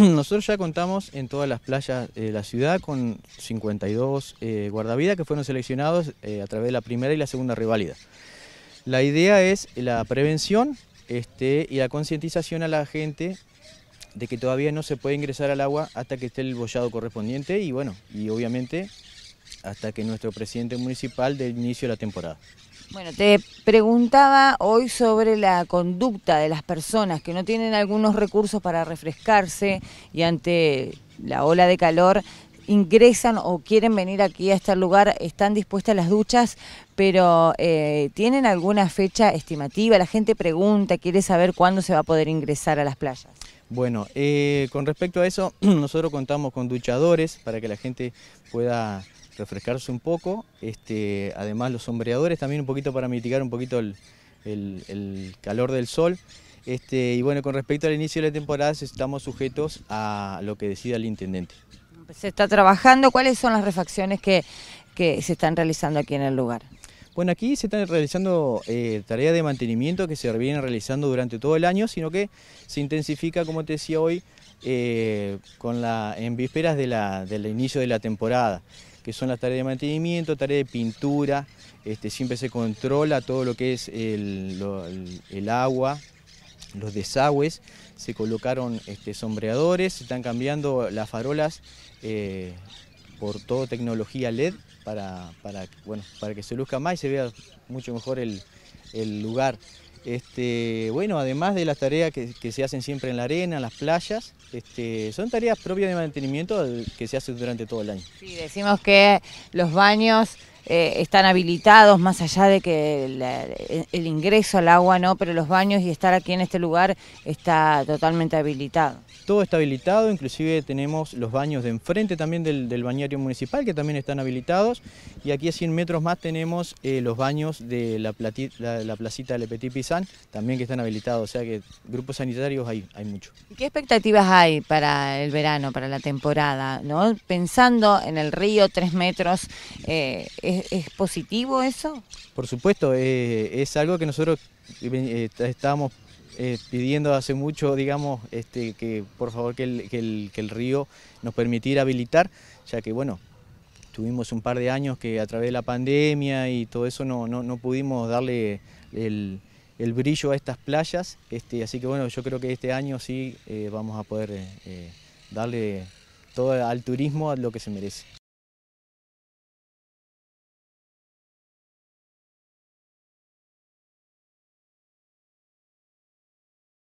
Nosotros ya contamos en todas las playas de la ciudad con 52 eh, guardavidas que fueron seleccionados eh, a través de la primera y la segunda rivalidad. La idea es la prevención este, y la concientización a la gente de que todavía no se puede ingresar al agua hasta que esté el bollado correspondiente y bueno, y obviamente hasta que nuestro presidente municipal dé inicio a la temporada. Bueno, te preguntaba hoy sobre la conducta de las personas que no tienen algunos recursos para refrescarse y ante la ola de calor ingresan o quieren venir aquí a este lugar, están dispuestas las duchas, pero eh, ¿tienen alguna fecha estimativa? La gente pregunta, quiere saber cuándo se va a poder ingresar a las playas. Bueno, eh, con respecto a eso, nosotros contamos con duchadores para que la gente pueda refrescarse un poco. Este, además los sombreadores también un poquito para mitigar un poquito el, calor del sol. Este, y bueno, con respecto al inicio de la temporada estamos sujetos a lo que decida el intendente. Se está trabajando, ¿cuáles son las refacciones que se están realizando aquí en el lugar? Bueno, aquí se están realizando eh, tareas de mantenimiento que se vienen realizando durante todo el año, sino que se intensifica, como te decía hoy, eh, con la, en vísperas del inicio de la temporada, que son las tareas de mantenimiento, tareas de pintura, este, siempre se controla todo lo que es el, agua, los desagües, se colocaron este, sombreadores, se están cambiando las farolas eh, por todo tecnología LED para, bueno, para que se luzca más y se vea mucho mejor el, lugar. Este, bueno, además de las tareas que, se hacen siempre en la arena, las playas, este, son tareas propias de mantenimiento que se hacen durante todo el año. Sí, decimos que los baños eh, están habilitados, más allá de que el, ingreso al agua no, pero los baños y estar aquí en este lugar está totalmente habilitado. Todo está habilitado, inclusive tenemos los baños de enfrente también del, del bañario municipal que también están habilitados y aquí a 100 metros más tenemos eh, los baños de la, la, placita de Le Petit pisan también que están habilitados, o sea que grupos sanitarios hay, hay mucho. ¿Qué expectativas hay para el verano, para la temporada? ¿no? Pensando en el río, tres metros, eh, ¿Es, positivo eso? Por supuesto, eh, es algo que nosotros eh, eh, estábamos pidiendo hace mucho, digamos, este, que por favor que el, río nos permitiera habilitar, ya que bueno, tuvimos un par de años que a través de la pandemia y todo eso no, pudimos darle el, brillo a estas playas, este, así que bueno, yo creo que este año sí vamos a poder darle todo al turismo lo que se merece.